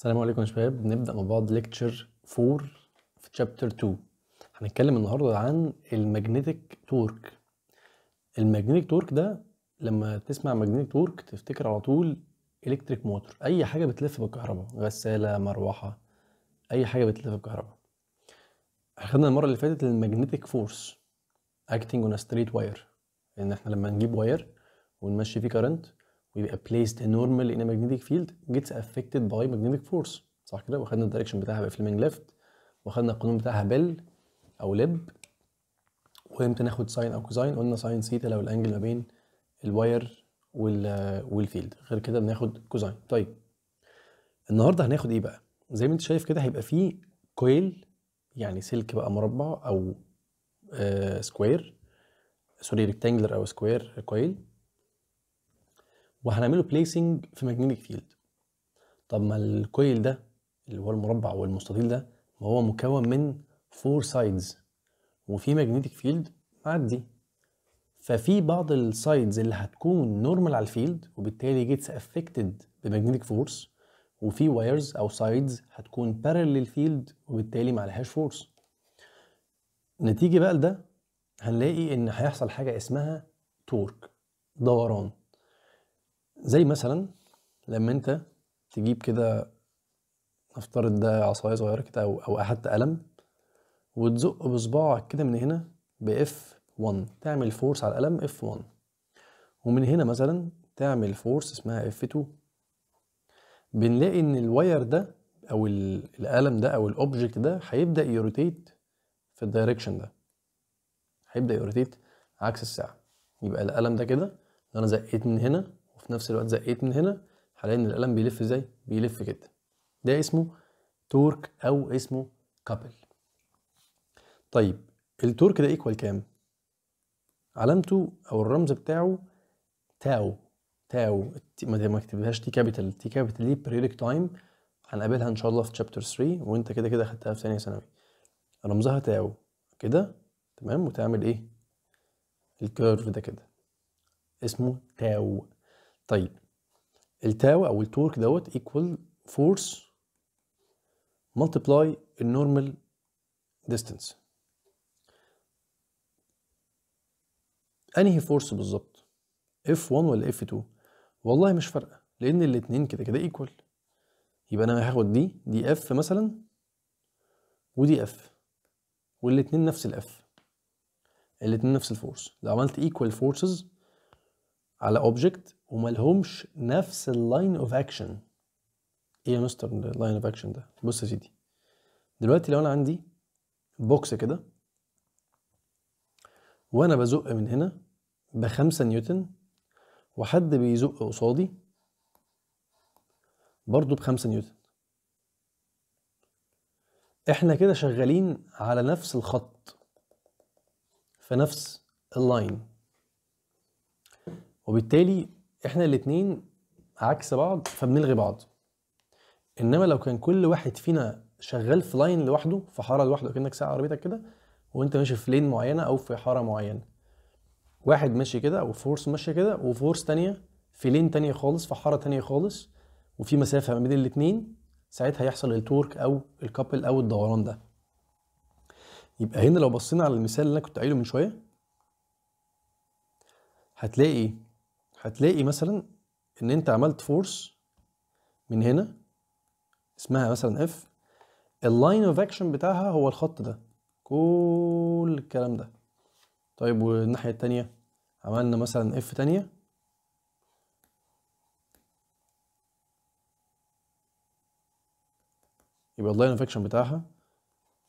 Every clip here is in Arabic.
السلام عليكم يا شباب نبدا مع بعض ليكتشر 4 في تشابتر 2 هنتكلم النهارده عن الماجنتيك تورك الماجنتيك تورك ده لما تسمع ماجنتيك تورك تفتكر على طول الكتريك موتور اي حاجه بتلف بالكهرباء غساله مروحه اي حاجه بتلف بالكهرباء خدنا المره اللي فاتت الماجنتيك فورس acting on a straight wire ان احنا لما نجيب واير ونمشي فيه كارنت ويبقى placed normal in a magnetic field gets affected by magnetic force صح كده واخدنا الدايركشن بتاعها بقى فيلمنج ليفت واخدنا القانون بتاعها بل او لب وامتى ناخد ساين او كوزاين قلنا ساين سيتا لو الانجل ما بين الواير والفيلد غير كده بناخد كوزاين طيب النهارده هناخد ايه بقى زي ما انت شايف كده هيبقى فيه كويل يعني سلك بقى مربع او آه سكوير سوري ريكتانجلر او سكوير كويل وهنعمله بليسنج في ماجنتيك فيلد طب ما الكويل ده اللي هو المربع والمستطيل ده ما هو مكون من فور سايدز وفي ماجنتيك فيلد معدي ففي بعض السايدز اللي هتكون نورمال على الفيلد وبالتالي جيتس افكتد بماجنتيك فورس وفي وايرز او سايدز هتكون بارل للفيلد وبالتالي ما عليهاش فورس نتيجه بقى لده هنلاقي ان هيحصل حاجه اسمها تورك دوران زي مثلا لما انت تجيب كده نفترض ده عصايه صغيره كده او او حتى قلم وتزق بصباعك كده من هنا ب F1 تعمل فورس على القلم F1 ومن هنا مثلا تعمل فورس اسمها F2 بنلاقي ان الواير ده او القلم ده او الاوبجكت ده هيبدا يروتيت في الدايركشن ده هيبدا يروتيت عكس الساعه يبقى القلم ده كده انا زقيت من هنا وفي نفس الوقت زقيت من هنا هلاقي ان القلم بيلف ازاي بيلف كده ده اسمه تورك او اسمه كابل طيب التورك ده ايكوال كام علامته او الرمز بتاعه تاو تاو ما تكتبهاش تي كابيتال تي كابيتال دي بريودك تايم هنقابلها ان شاء الله في تشابتر 3 وانت كده كده خدتها في ثانيه ثانوي رمزها تاو كده تمام وتعمل ايه الكيرف ده كده اسمه تاو طيب التاو او التورك دوت ايكوال فورس ملتبلاي النورمال ديستنس انهي فورس بالظبط اف 1 ولا اف 2 والله مش فارقه لان الاتنين كده كده ايكوال يبقى انا هاخد دي دي اف مثلا ودي اف والاتنين نفس الاف الاتنين نفس الفورس لو عملت ايكوال فورسز على اوبجكت وملهمش نفس اللاين اوف اكشن ايه يا مستر اللاين اوف اكشن ده بص يا سيدي دلوقتي لو انا عندي بوكس كده وانا بزق من هنا بخمسة نيوتن وحد بيزق قصادي برضو بخمسة نيوتن احنا كده شغالين على نفس الخط في نفس اللاين وبالتالي احنا الاتنين عكس بعض فبنلغي بعض انما لو كان كل واحد فينا شغال في لاين لوحده في حاره لوحده كانك ساعه عربيتك كده وانت ماشي في لين معينه او في حاره معينه واحد ماشي كده او فورس ماشيه كده وفورس تانية في لين تانية خالص في حاره تانية خالص وفي مسافه ما بين الاتنين ساعتها يحصل التورك او الكابل او الدوران ده يبقى هنا لو بصينا على المثال اللي انا كنت قايله من شويه هتلاقي هتلاقي مثلا ان انت عملت فورس من هنا اسمها مثلا اف اللاين اوف اكشن بتاعها هو الخط ده كل الكلام ده طيب والناحيه التانية عملنا مثلا اف تانية يبقى اللاين اوف اكشن بتاعها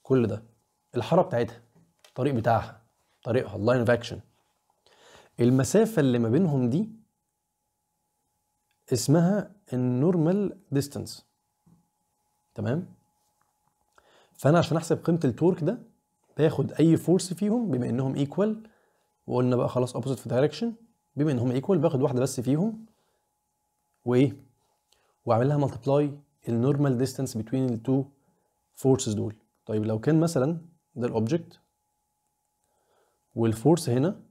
كل ده الحاره بتاعتها الطريق بتاعها طريقها اللاين اوف اكشن المسافه اللي ما بينهم دي اسمها النورمال ديستانس تمام فانا عشان احسب قيمه التورك ده باخد اي فورس فيهم بما انهم ايكوال وقلنا بقى خلاص اوبوزيت في دايركشن بما انهم ايكوال باخد واحده بس فيهم وايه واعمل لها ملتبلاي النورمال ديستانس بين التو فورسز دول طيب لو كان مثلا ده الاوبجكت والفورس هنا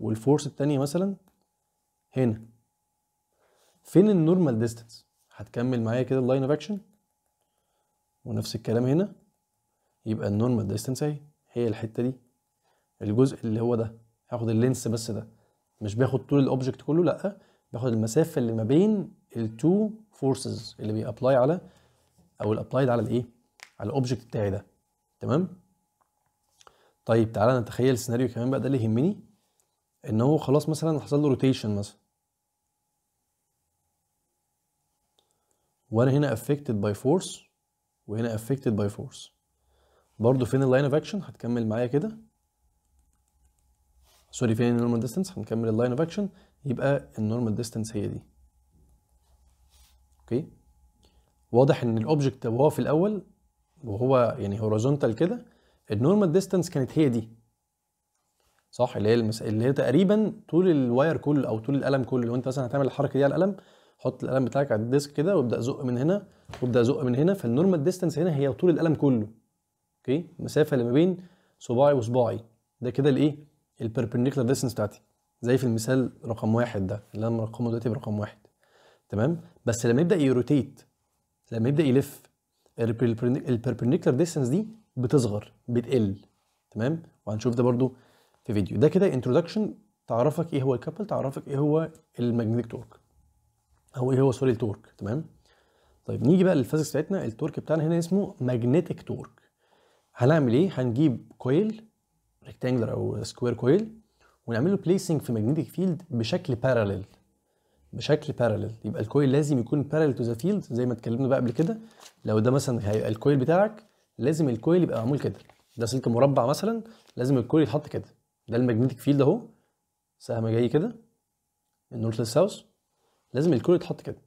والفورس التانية مثلا هنا فين النورمال ديستانس هتكمل معايا كده اللاين اوف اكشن ونفس الكلام هنا يبقى النورمال ديستانس اهي هي الحته دي الجزء اللي هو ده هاخد اللينس بس ده مش باخد طول الاوبجكت كله لا باخد المسافه اللي ما بين التو فورسز اللي بيابلاي على او الابلايد على الايه على الاوبجكت بتاعي ده تمام طيب تعالى نتخيل سيناريو كمان بقى ده اللي يهمني ان هو خلاص مثلا حصل له روتيشن مثلا وانا هنا افكتد باي فورس وهنا افكتد باي فورس برضو فين اللاين اوف اكشن هتكمل معايا كده سوري فين النورمال ديستانس هنكمل اللاين اوف اكشن يبقى النورمال ديستانس هي دي اوكي واضح ان الاوبجكت وهو في الاول وهو يعني هوريزونتال كده النورمال ديستانس كانت هي دي صح اللي هي المس... اللي هي تقريبا طول الواير كله او طول القلم كله لو انت مثلا هتعمل الحركه دي على القلم حط القلم بتاعك على الديسك كده وابدا زق من هنا وابدا زق من هنا فالنورمال ديستانس هنا هي طول القلم كله اوكي المسافه اللي ما بين صباعي وصباعي ده كده الايه البيربنديكولار ديستانس بتاعتي زي في المثال رقم واحد ده اللي انا مرقمه دلوقتي برقم واحد تمام بس لما يبدا يروتيت لما يبدا يلف البيربنديكولار ديستانس دي بتصغر بتقل تمام وهنشوف ده برده في فيديو ده كده انترودكشن تعرفك ايه هو الكابل تعرفك ايه هو الماجنتيك تورك او ايه هو سوري التورك تمام طيب نيجي بقى للفيزكس بتاعتنا التورك بتاعنا هنا اسمه ماجنتيك تورك هنعمل ايه هنجيب كويل ريكتانجلر او سكوير كويل ونعمل له بليسنج في ماجنتيك فيلد بشكل باراليل بشكل باراليل يبقى الكويل لازم يكون باراليل تو ذا فيلد زي ما اتكلمنا بقى قبل كده لو ده مثلا هيبقى الكويل بتاعك لازم الكويل يبقى معمول كده ده سلك مربع مثلا لازم الكويل يتحط كده ده الماجنتيك فيلد اهو سهم جاي كده من نورث للساوث لازم الكل يتحط كده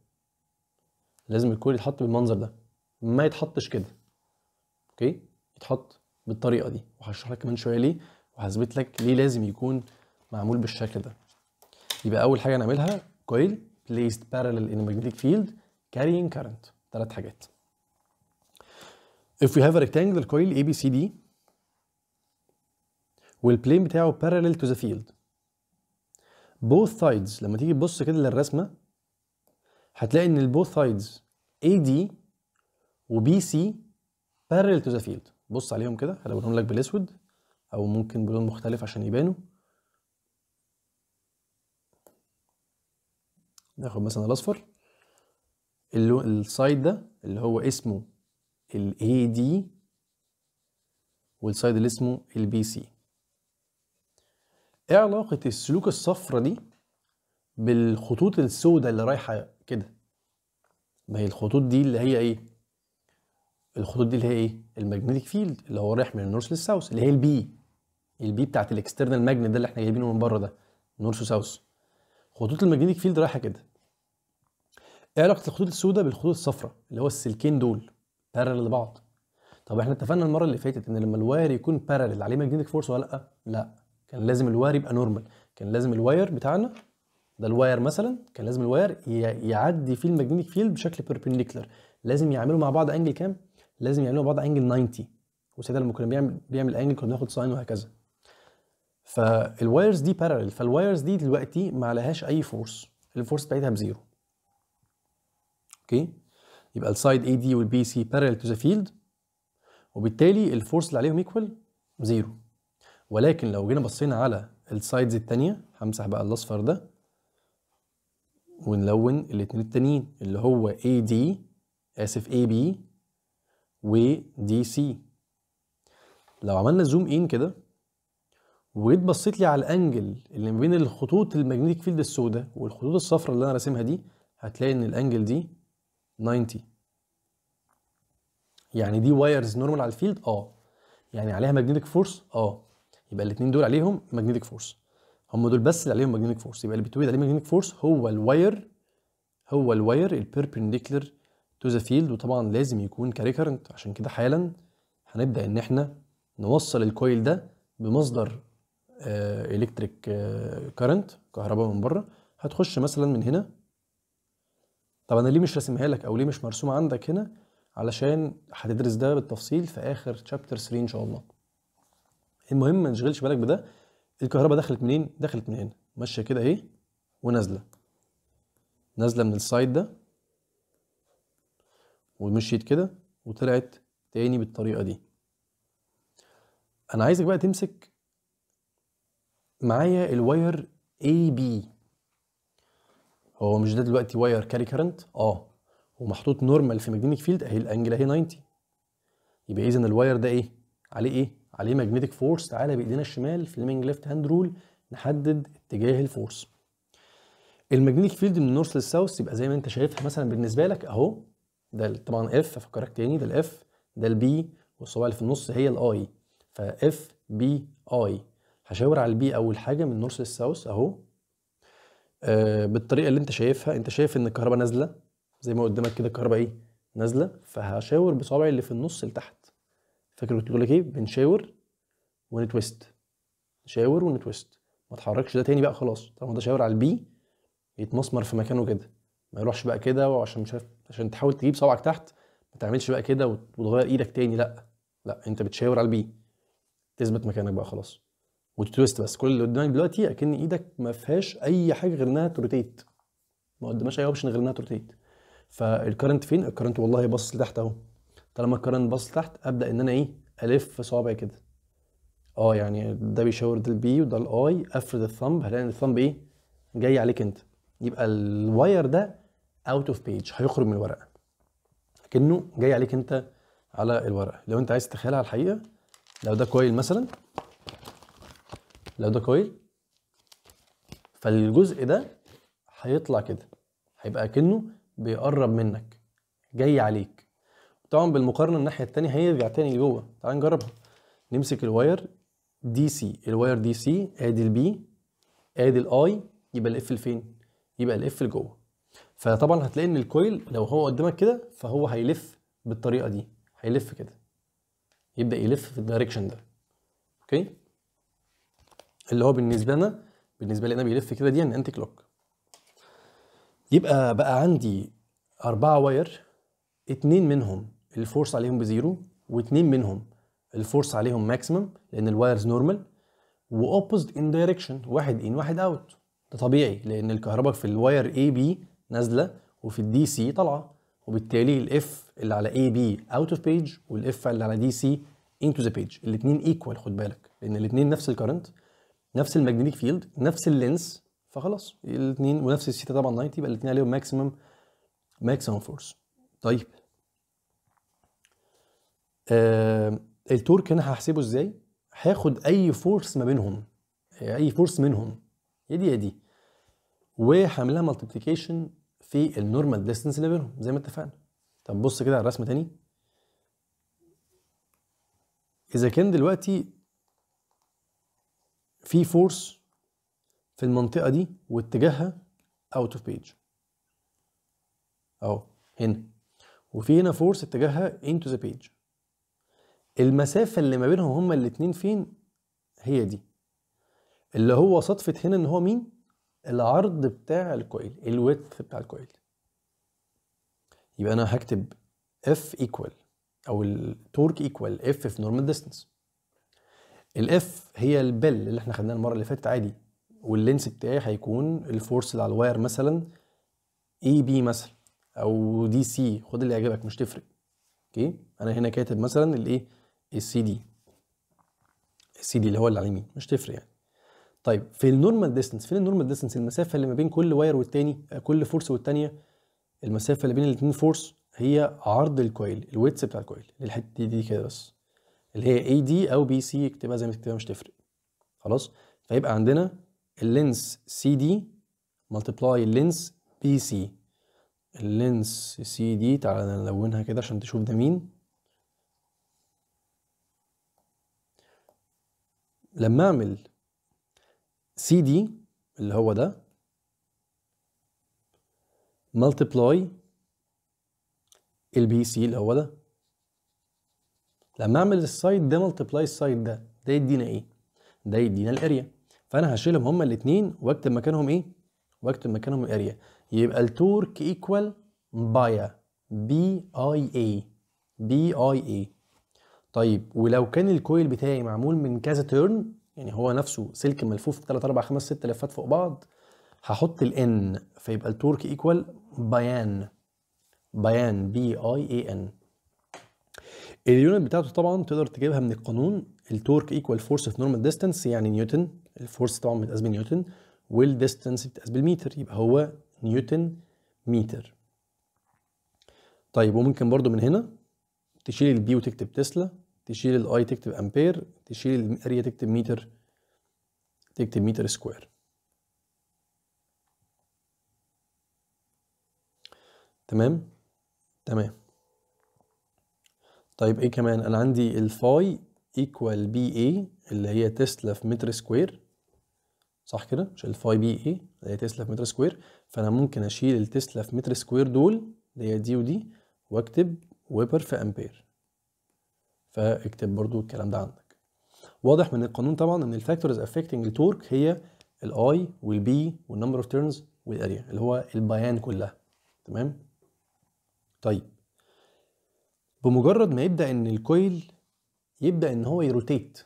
لازم الكل يتحط بالمنظر ده ما يتحطش كده اوكي يتحط بالطريقه دي وهشرح لك كمان شويه ليه وهثبت لك ليه لازم يكون معمول بالشكل ده يبقى اول حاجه هنعملها كويل placed parallel in a magnetic field carrying current ثلاث حاجات if we have a rectangular coil ABCD والبلين بتاعه parallel to the field both sides لما تيجي تبص كده للرسمه هتلاقي ان البوث سايدز اي دي وبي سي بارل تو ذا فيلد بص عليهم كده هلونهم لك بالاسود او ممكن بلون مختلف عشان يبانوا ناخد مثلا الاصفر اللون السايد ده اللي هو اسمه الاي دي والسايد اللي اسمه البي سي ايه علاقه السلوك الصفرة دي بالخطوط السوداء اللي رايحه كده ما هي الخطوط دي اللي هي ايه الخطوط دي اللي هي ايه الماجنتيك فيلد اللي هو رايح من النورث للساوث اللي هي البي البي بتاعت الاكسترنال ماجنت ده اللي احنا جايبينه من بره ده نورث وساوث خطوط الماجنتيك فيلد رايحه كده ايه علاقه الخطوط السوداء بالخطوط الصفراء اللي هو السلكين دول بارلل لبعض طب احنا اتفقنا المره اللي فاتت ان لما الواير يكون بارلل عليه ماجنتيك فورس ولا لا لا كان لازم الواير يبقى نورمال كان لازم الواير بتاعنا ده الواير مثلا كان لازم الواير يعدي فيه الماجنتيك فيلد بشكل بيربنديكولار لازم يعملوا مع بعض انجل كام لازم يعملوا مع بعض انجل 90 وساعتها لما كنا بيعمل بيعمل انجل كنا بناخد ساين وهكذا فالوايرز دي بارالل فالوايرز دي دلوقتي ما عليهاش اي فورس الفورس بتاعتها بزيرو اوكي يبقى السايد اي دي والبي سي بارالل تو ذا فيلد وبالتالي الفورس اللي عليهم ايكوال زيرو ولكن لو جينا بصينا على السايدز الثانيه همسح بقى الاصفر ده ونلون الاتنين التانيين اللي هو AD اسف AB و DC لو عملنا زوم ان كده وجيت بصيت لي على الانجل اللي ما بين الخطوط الماجنتيك فيلد السوداء والخطوط الصفراء اللي انا راسمها دي هتلاقي ان الانجل دي 90 يعني دي وايرز نورمال على الفيلد اه يعني عليها ماجنتيك فورس اه يبقى الاثنين دول عليهم ماجنتيك فورس هم دول بس اللي عليهم ماجنتيك فورس يبقى اللي بيتولد عليه ماجنتيك فورس هو الواير هو الواير البيربنديكلر تو ذا فيلد وطبعا لازم يكون كريكرنت عشان كده حالا هنبدا ان احنا نوصل الكويل ده بمصدر الكتريك آه، كرنت آه، كهرباء من بره هتخش مثلا من هنا طب انا ليه مش راسمها لك او ليه مش مرسومه عندك هنا علشان هتدرس ده بالتفصيل في اخر شابتر 3 ان شاء الله المهم ما نشغلش بالك بده الكهرباء دخلت منين؟ دخلت من هنا ماشيه كده اهي ونازله نازله من السايد ده ومشيت كده وطلعت تاني بالطريقه دي انا عايزك بقى تمسك معايا الواير اي بي هو مش ده دلوقتي واير كاري كارنت اه ومحطوط نورمال في ماجنتيك فيلد اهي الانجل اهي 90 يبقى اذا الواير ده ايه عليه ايه عليه ماجنتيك فورس تعالى بايدينا الشمال فليمنج ليفت هاند رول نحدد اتجاه الفورس الماجنتيك فيلد من النورث للساوث يبقى زي ما انت شايفها مثلا بالنسبه لك اهو ده طبعا اف افكرك تاني ده الاف ده البي والصباع اللي في النص هي الاي فاف بي اي هشاور على البي اول حاجه من النورث للساوث اهو آه بالطريقه اللي انت شايفها انت شايف ان الكهرباء نازله زي ما قدامك كده الكهرباء ايه نازله فهشاور بصابعي اللي في النص لتحت فاكر كنت بقول لك ايه بنشاور ونتويست نشاور ونتويست ما تحركش ده تاني بقى خلاص طالما ده شاور على البي يتمسمر في مكانه كده ما يروحش بقى كده وعشان مش عارف عشان تحاول تجيب صبعك تحت ما تعملش بقى كده وتغير ايدك تاني لا لا انت بتشاور على البي تثبت مكانك بقى خلاص وتتويست بس كل اللي قدامك دلوقتي اكن ايدك ما فيهاش اي حاجه غير انها تروتيت ما قدامهاش اي اوبشن غير انها تروتيت فالكرنت فين الكرنت والله باصص لتحت اهو طالما الكرنت باص تحت ابدا ان انا ايه الف صوابعي كده اه يعني ده بيشاور ده البي وده الاي افرد الثمب هلاقي ان الثمب ايه جاي عليك انت يبقى الواير ده اوت اوف بيج هيخرج من الورقه كانه جاي عليك انت على الورقه لو انت عايز تتخيلها على الحقيقه لو ده كويل مثلا لو ده كويل فالجزء ده هيطلع كده هيبقى كأنه بيقرب منك جاي عليك طبعا بالمقارنه الناحيه الثانيه هيرجع تاني لجوه تعال نجربها نمسك الواير دي سي الواير دي سي ادي البي ادي الاي يبقى الاف لفين يبقى الاف لجوه فطبعا هتلاقي ان الكويل لو هو قدامك كده فهو هيلف بالطريقه دي هيلف كده يبدا يلف في الدايركشن ده اوكي اللي هو بالنسبه لنا بالنسبه لي انا بيلف كده دي ان انتي كلوك يبقى بقى عندي اربعه واير اتنين منهم الفورس عليهم بزيرو واثنين منهم الفورس عليهم ماكسيمم لان الوايرز نورمال واوبوزيت ان دايركشن واحد ان واحد اوت ده طبيعي لان الكهرباء في الواير اي بي نازله وفي الدي سي طالعه وبالتالي الاف اللي على اي بي اوت اوف بيج والاف اللي على دي سي انتو ذا بيج الاثنين ايكوال خد بالك لان الاثنين نفس الكرنت نفس الماجنتيك فيلد نفس اللينس فخلاص الاثنين ونفس الثيتا طبعا 90 يبقى الاثنين عليهم ماكسيمم ماكسيمم فورس طيب آه التورك هنا هحسبه ازاي هاخد اي فورس ما بينهم اي فورس منهم يا دي يا دي وهعملها ملتبليكيشن في النورمال ديستنس اللي بينهم زي ما اتفقنا طب بص كده على الرسم تاني اذا كان دلوقتي في فورس في المنطقه دي واتجاهها اوت اوف بيج اهو هنا وفي هنا فورس اتجاهها انتو ذا بيج المسافه اللي ما بينهم هما الاثنين فين هي دي اللي هو صدفه هنا ان هو مين العرض بتاع الكويل الويدث بتاع الكويل يبقى انا هكتب اف ايكوال او التورك ايكوال اف في نورمال ديستنس الاف هي البل اللي احنا خدناها المره اللي فاتت عادي واللينس بتاعي هيكون الفورس اللي على الواير مثلا اي بي مثلا او دي سي خد اللي يعجبك مش تفرق اوكي انا هنا كاتب مثلا الايه السي دي السي دي اللي هو اللي على اليمين مش تفرق يعني طيب في النورمال ديستنس فين النورمال ديستنس المسافه اللي ما بين كل واير والتاني آه، كل فورس والتانيه المسافه اللي بين الاثنين فورس هي عرض الكويل الويتس بتاع الكويل الحته دي, دي كده بس اللي هي اي دي او بي سي اكتبها زي ما تكتبها مش تفرق خلاص فيبقى عندنا اللينس سي دي ملتبلاي اللينس بي سي اللينس سي دي تعالى نلونها كده عشان تشوف ده مين لما اعمل سي دي اللي هو ده multiply البي سي اللي هو ده لما اعمل السايد ده ملتبلاي السايد ده ده يدينا ايه ده يدينا الاريا فانا هشيلهم هما الاثنين واكتب مكانهم ايه واكتب مكانهم الاريا يبقى التورك ايكوال بايا بي اي اي بي اي اي طيب ولو كان الكويل بتاعي معمول من كذا تيرن يعني هو نفسه سلك ملفوف 3 4 5 6 لفات فوق بعض هحط الان فيبقى التورك ايكوال بيان بيان بي اي اي ان اليونت بتاعته طبعا تقدر تجيبها من القانون التورك ايكوال فورس في نورمال ديستانس يعني نيوتن الفورس طبعا بيتقاس بنيوتن والديستانس بتتقاس بالمتر يبقى هو نيوتن متر طيب وممكن برضو من هنا تشيل البي وتكتب تسلا تشيل الاي تكتب امبير تشيل الاريا تكتب متر تكتب متر سكوير تمام تمام طيب ايه كمان انا عندي الفاي ايكوال بي اي اللي هي تسلا في متر سكوير صح كده مش الفاي بي اي اللي هي تسلا في متر سكوير فانا ممكن اشيل التسلا في متر سكوير دول اللي هي دي ودي واكتب ويبر في امبير فاكتب برضو الكلام ده عندك واضح من القانون طبعا ان الفاكتورز افكتنج التورك هي الاي والبي والنمبر اوف تيرنز والاريا اللي هو البيان كلها تمام طيب بمجرد ما يبدا ان الكويل يبدا ان هو يروتيت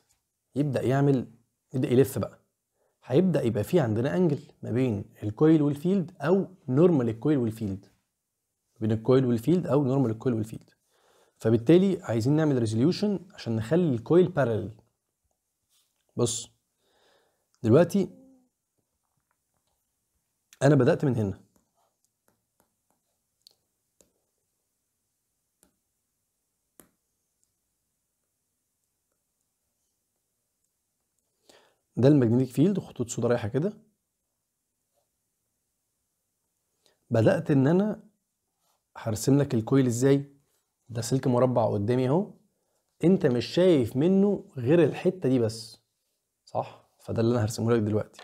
يبدا يعمل يبدا يلف بقى هيبدا يبقى في عندنا انجل ما بين الكويل والفيلد او نورمال الكويل والفيلد بين الكويل والفيلد او نورمال الكويل والفيلد فبالتالي عايزين نعمل ريزوليوشن عشان نخلي الكويل بارلل بص دلوقتي انا بدات من هنا ده الماجنتيك فيلد خطوط سودا رايحه كده بدات ان انا هرسم لك الكويل ازاي ده سلك مربع قدامي اهو انت مش شايف منه غير الحته دي بس صح فده اللي انا هرسمه لك دلوقتي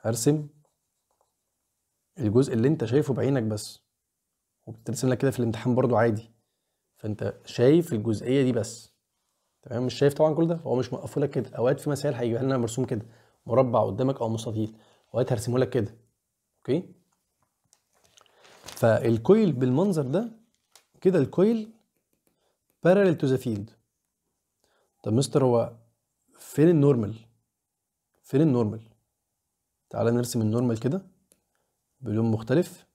هرسم الجزء اللي انت شايفه بعينك بس وبترسم لك كده في الامتحان برضو عادي فانت شايف الجزئيه دي بس تمام مش شايف طبعا كل ده هو مش موقفه لك كده اوقات في مسائل هيجيبها لنا مرسوم كده مربع قدامك او مستطيل اوقات هرسمه لك كده اوكي فالكويل بالمنظر ده كده الكويل بارلل تو ذا فيلد طب مستر هو فين النورمال فين النورمال تعالى نرسم النورمال كده بلون مختلف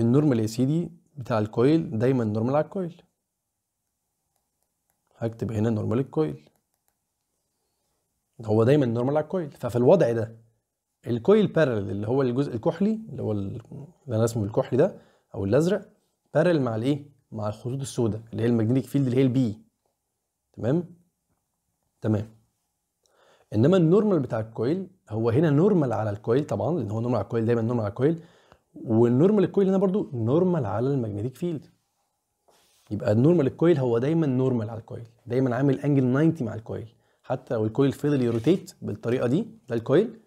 النورمال يا سيدي بتاع الكويل دايما نورمال على الكويل هكتب هنا نورمال الكويل هو دايما نورمال على الكويل ففي الوضع ده الكويل بارل اللي هو الجزء الكحلي اللي هو اللي انا اسمه الكحلي ده او الازرق بارل مع الايه مع الخطوط السوداء اللي هي الماجنتيك فيلد اللي هي البي تمام تمام انما النورمال بتاع الكويل هو هنا نورمال على الكويل طبعا لان هو نورمال على الكويل دايما نورمال على الكويل والنورمال الكويل هنا برضو نورمال على الماجنتيك فيلد يبقى النورمال الكويل هو دايما نورمال على الكويل دايما عامل انجل 90 مع الكويل حتى لو الكويل فضل يروتيت بالطريقه دي ده الكويل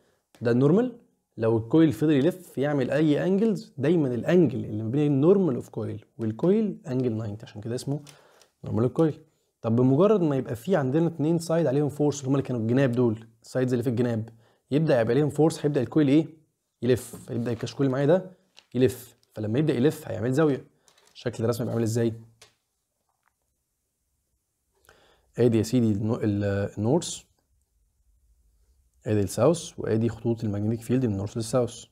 ده النورمال لو الكويل فضل يلف يعمل اي انجلز دايما الانجل اللي ما بين النورمال اوف كويل والكويل انجل 90 عشان كده اسمه نورمال الكويل كويل طب بمجرد ما يبقى في عندنا اتنين سايد عليهم فورس اللي هم اللي كانوا الجناب دول السايدز اللي في الجناب يبدا يبقى عليهم فورس هيبدا الكويل ايه يلف يبدا الكشكول معايا ده يلف فلما يبدا يلف هيعمل زاويه شكل الرسم هيبقى عامل ازاي ادي يا سيدي النورث ادي الساوث وادي خطوط الماجنتيك فيلد من نورث للساوث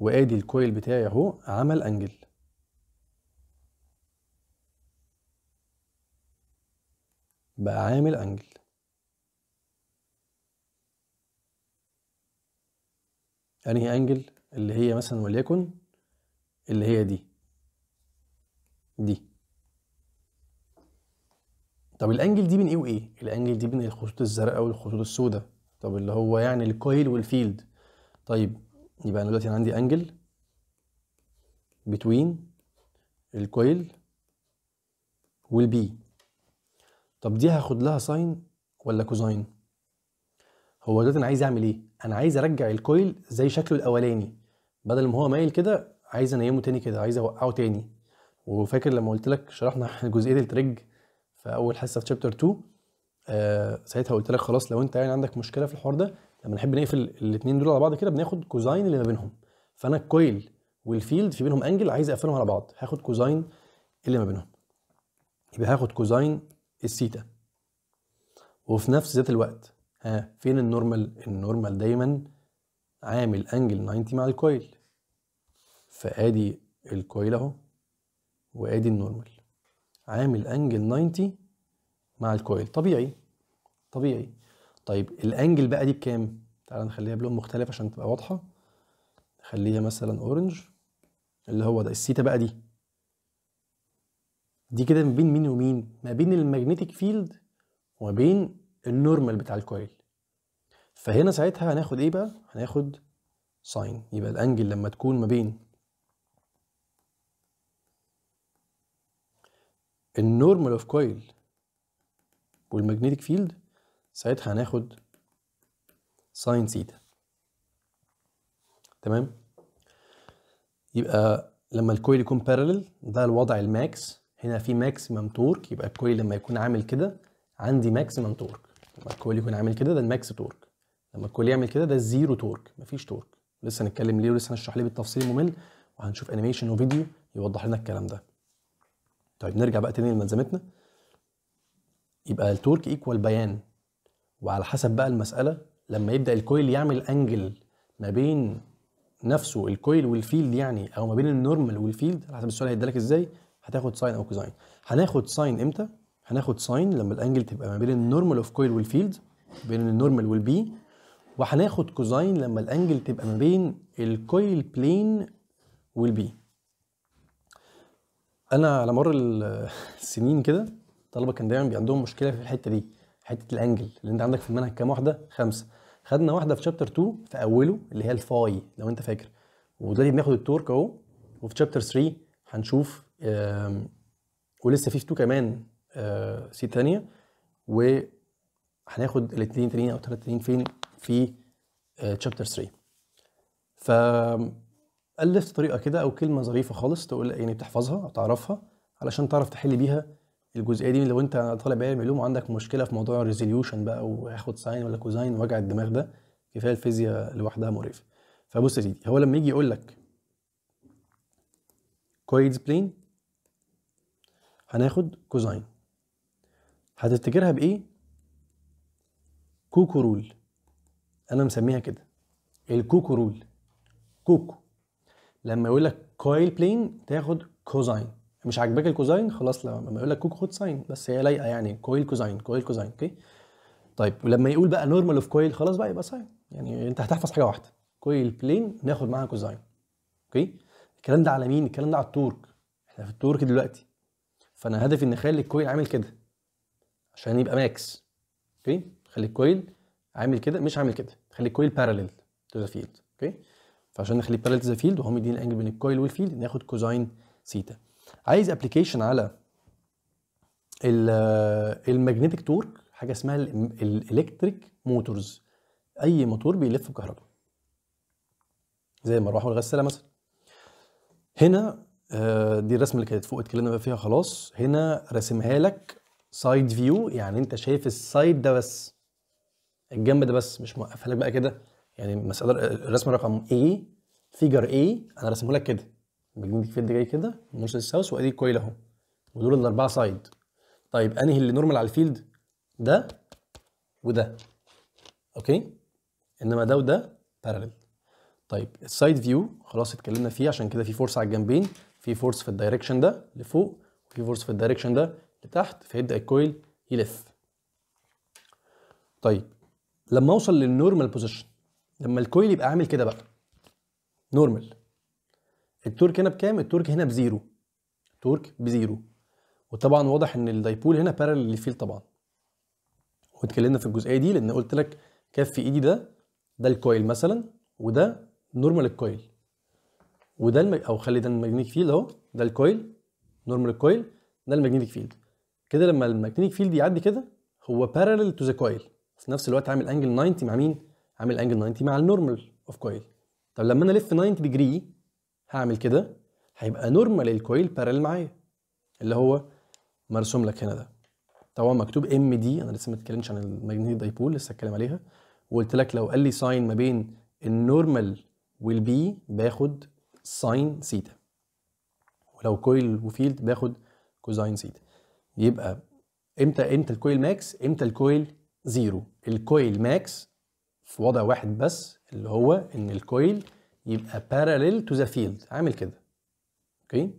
وادي الكويل بتاعي اهو عمل انجل بقى عامل انجل انهي انجل اللي هي مثلا وليكن اللي هي دي دي طب الانجل دي بين ايه وايه الانجل دي بين الخطوط الزرقاء والخطوط السوداء طب اللي هو يعني الكويل والفيلد طيب يبقى انا دلوقتي عندي انجل بتوين الكويل والبي طب دي هاخد لها ساين ولا كوزاين هو دلوقتي انا عايز اعمل ايه انا عايز ارجع الكويل زي شكله الاولاني بدل ما هو مايل كده عايز انيمه تاني كده عايز اوقعه تاني وفاكر لما قلت لك شرحنا جزئيه التريج في اول حصه في تشابتر 2 آه ساعتها قلت لك خلاص لو انت يعني عندك مشكله في الحوار ده لما نحب نقفل الاثنين دول على بعض كده بناخد كوزاين اللي ما بينهم فانا الكويل والفيلد في بينهم انجل عايز اقفلهم على بعض هاخد كوزاين اللي ما بينهم يبقى هاخد كوزاين السيتا وفي نفس ذات الوقت ها فين النورمال النورمال دايما عامل انجل 90 مع الكويل فادي الكويل اهو وادي النورمال عامل انجل 90 مع الكويل طبيعي طبيعي طيب الانجل بقى دي بكام تعال نخليها بلون مختلف عشان تبقى واضحه نخليها مثلا اورنج اللي هو ده السيتا بقى دي دي كده ما بين مين ومين ما بين الماجنتيك فيلد وما بين النورمال بتاع الكويل فهنا ساعتها هناخد ايه بقى هناخد ساين يبقى الانجل لما تكون ما بين النورمال اوف كويل والماجنتيك فيلد ساعتها هناخد ساين ثيتا تمام يبقى لما الكويل يكون بارلل ده الوضع الماكس هنا في ماكسيمم تورك يبقى الكويل لما يكون عامل كده عندي ماكسيمم تورك لما الكويل يكون عامل كده ده الماكس تورك لما الكويل يعمل كده ده الزيرو تورك مفيش تورك لسه هنتكلم ليه ولسه هنشرح ليه بالتفصيل الممل وهنشوف انيميشن وفيديو يوضح لنا الكلام ده طيب نرجع بقى تاني لملزمتنا يبقى التورك ايكوال بيان وعلى حسب بقى المساله لما يبدا الكويل يعمل انجل ما بين نفسه الكويل والفيلد يعني او ما بين النورمال والفيلد على حسب السؤال هيدالك ازاي هتاخد ساين او كوزاين هناخد ساين امتى هناخد ساين لما الانجل تبقى ما بين النورمال اوف كويل والفيلد بين النورمال والبي وهناخد كوزاين لما الانجل تبقى ما بين الكويل بلين والبي انا على مر السنين كده الطلبه كان دايما بيبقى عندهم مشكله في الحته دي حته الانجل اللي انت عندك في المنهج كام واحده خمسه خدنا واحده في شابتر 2 في اوله اللي هي الفاي لو انت فاكر ودلوقتي بناخد التورك اهو وفي شابتر 3 هنشوف ولسه في 2 كمان سي آه، ثانيه وهناخد الاثنين تانيين او ثلاث تانيين فين في تشابتر 3 ف الف طريقه كده او كلمه ظريفه خالص تقول يعني بتحفظها تعرفها علشان تعرف تحل بيها الجزئيه دي لو انت طالب علم علوم وعندك مشكله في موضوع الريزوليوشن بقى وهاخد ساين ولا كوزاين وجع الدماغ ده كفايه الفيزياء لوحدها مقرفه فبص يا سيدي هو لما يجي يقول لك كويدز بلين هناخد كوزاين هتفتكرها بايه كوكو رول انا مسميها كده الكوكو رول كوكو لما يقول لك كويل بلين تاخد كوزاين مش عاجباك الكوزاين خلاص لما يقول لك كوك خد ساين بس هي لايقه يعني كويل كوزاين كويل كوزاين اوكي طيب ولما يقول بقى نورمال اوف كويل خلاص بقى يبقى ساين يعني انت هتحفظ حاجه واحده كويل بلين ناخد معاها كوزاين اوكي الكلام ده على مين الكلام ده على التورك احنا في التورك دلوقتي فانا هدفي ان اخلي الكويل عامل كده عشان يبقى ماكس اوكي خلي الكويل عامل كده مش عامل كده خلي الكويل بارلل تو ذا فيلد اوكي فعشان نخليه بارل ذا فيلد وهم يديني الانجل بين الكويل والفيلد ناخد كوزاين ثيتا عايز ابلكيشن على الماجنتيك تورك حاجه اسمها الالكتريك موتورز اي موتور بيلف كهرباء زي المروحه والغساله مثلا هنا آه، دي الرسمه اللي كانت فوق اتكلمنا فيها خلاص هنا راسمها لك سايد فيو يعني انت شايف السايد ده بس الجنب ده بس مش موقفها لك بقى كده يعني المساله الرسمه رقم A فيجر A انا رسمه لك كده الماجنتيك فيلد جاي كده نورث ساوث وادي الكويل اهو ودول الاربعه سايد طيب انهي اللي نورمال على الفيلد ده وده اوكي انما ده وده بارالل طيب السايد فيو خلاص اتكلمنا فيه عشان كده في فورس على الجنبين في فورس في الدايركشن ده لفوق وفي فورس في الدايركشن ده لتحت فيبدا الكويل يلف طيب لما اوصل للنورمال بوزيشن لما الكويل يبقى عامل كده بقى نورمال التورك هنا بكام التورك هنا بزيرو تورك بزيرو وطبعا واضح ان الدايبول هنا بارل للفيل طبعا واتكلمنا في الجزئيه دي لان قلت لك كف ايدي ده ده الكويل مثلا وده نورمال الكويل وده المج... او خلي ده الماجنتيك فيلد اهو ده الكويل نورمال الكويل ده الماجنتيك فيلد كده لما الماجنتيك فيلد يعدي كده هو بارلل تو ذا كويل في نفس الوقت عامل انجل 90 مع مين هعمل انجل 90 مع النورمال اوف كويل طب لما انا الف 90 ديجري هعمل كده هيبقى نورمال الكويل بارل معايا اللي هو مرسوم لك هنا ده طبعا مكتوب ام دي انا لسه ما اتكلمتش عن الماجنتيك دايبول لسه هتكلم عليها وقلت لك لو قال لي ساين ما بين النورمال والبي باخد ساين سيتا ولو كويل وفيلد باخد كوزاين سيتا يبقى امتى امتى الكويل ماكس امتى الكويل زيرو الكويل ماكس في وضع واحد بس اللي هو ان الكويل يبقى باراليل تو ذا فيلد عامل كده اوكي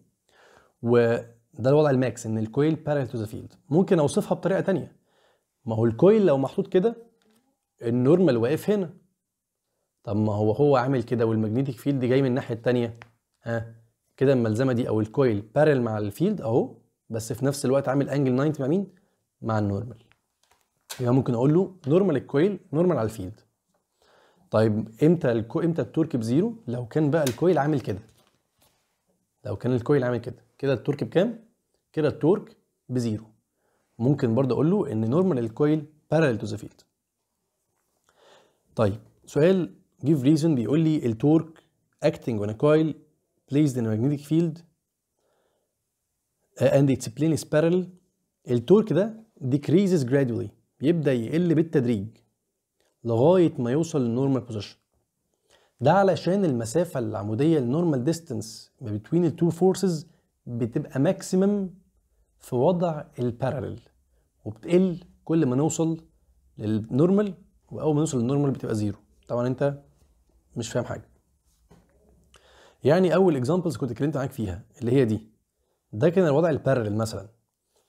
وده الوضع الماكس ان الكويل باراليل تو ذا فيلد ممكن اوصفها بطريقه تانية ما هو الكويل لو محطوط كده النورمال واقف هنا طب ما هو هو عامل كده والماجنتيك فيلد جاي من الناحيه التانية ها كده الملزمه دي او الكويل بارل مع الفيلد اهو بس في نفس الوقت عامل انجل 90 مع مين مع النورمال يبقى يعني ممكن اقول له نورمال الكويل نورمال على الفيلد طيب امتى الكو امتى التورك بزيرو لو كان بقى الكويل عامل كده لو كان الكويل عامل كده كده التورك بكام كده التورك بزيرو ممكن برضه اقول له ان نورمال الكويل بارالل تو ذا فيلد طيب سؤال جيف ريزون بيقول لي التورك acting on a coil placed in a magnetic field and its plane is parallel التورك ده decreases gradually بيبدا يقل بالتدريج لغايه ما يوصل للنورمال بوزيشن ده علشان المسافه العموديه النورمال ديستانس ما بين التو فورسز بتبقى ماكسيمم في وضع البارالل وبتقل كل ما نوصل للنورمال واول ما نوصل للنورمال بتبقى زيرو طبعا انت مش فاهم حاجه يعني اول اكزامبلز كنت اتكلمت معاك فيها اللي هي دي ده كان الوضع البارالل مثلا